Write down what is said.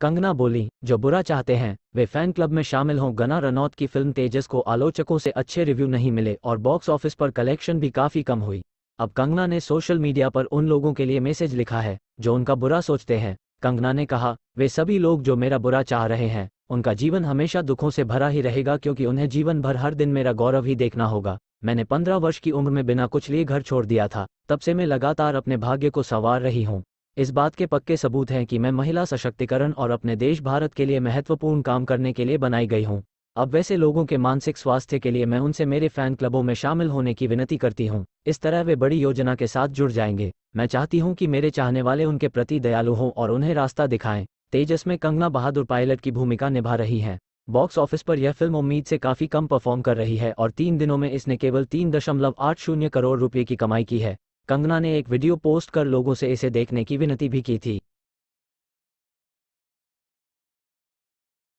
कंगना बोली जो बुरा चाहते हैं वे फैन क्लब में शामिल हों गना रनौत की फिल्म तेजस को आलोचकों से अच्छे रिव्यू नहीं मिले और बॉक्स ऑफिस पर कलेक्शन भी काफी कम हुई अब कंगना ने सोशल मीडिया पर उन लोगों के लिए मैसेज लिखा है जो उनका बुरा सोचते हैं कंगना ने कहा वे सभी लोग जो मेरा बुरा चाह रहे हैं उनका जीवन हमेशा दुखों से भरा ही रहेगा क्योंकि उन्हें जीवन भर हर दिन मेरा गौरव ही देखना होगा मैंने पंद्रह वर्ष की उम्र में बिना कुछ लिए घर छोड़ दिया था तब से मैं लगातार अपने भाग्य को संवार रही हूँ इस बात के पक्के सबूत हैं कि मैं महिला सशक्तिकरण और अपने देश भारत के लिए महत्वपूर्ण काम करने के लिए बनाई गई हूँ अब वैसे लोगों के मानसिक स्वास्थ्य के लिए मैं उनसे मेरे फैन क्लबों में शामिल होने की विनती करती हूँ इस तरह वे बड़ी योजना के साथ जुड़ जाएंगे मैं चाहती हूँ कि मेरे चाहने वाले उनके प्रति दयालु हों और उन्हें रास्ता दिखाएं तेजस में कंगना बहादुर पायलट की भूमिका निभा रही है बॉक्स ऑफिस पर यह फिल्म उम्मीद से काफी कम परफॉर्म कर रही है और तीन दिनों में इसने केवल तीन दशमलव आठ शून्य करोड़ रुपये की कमाई की है कंगना ने एक वीडियो पोस्ट कर लोगों से इसे देखने की विनती भी की थी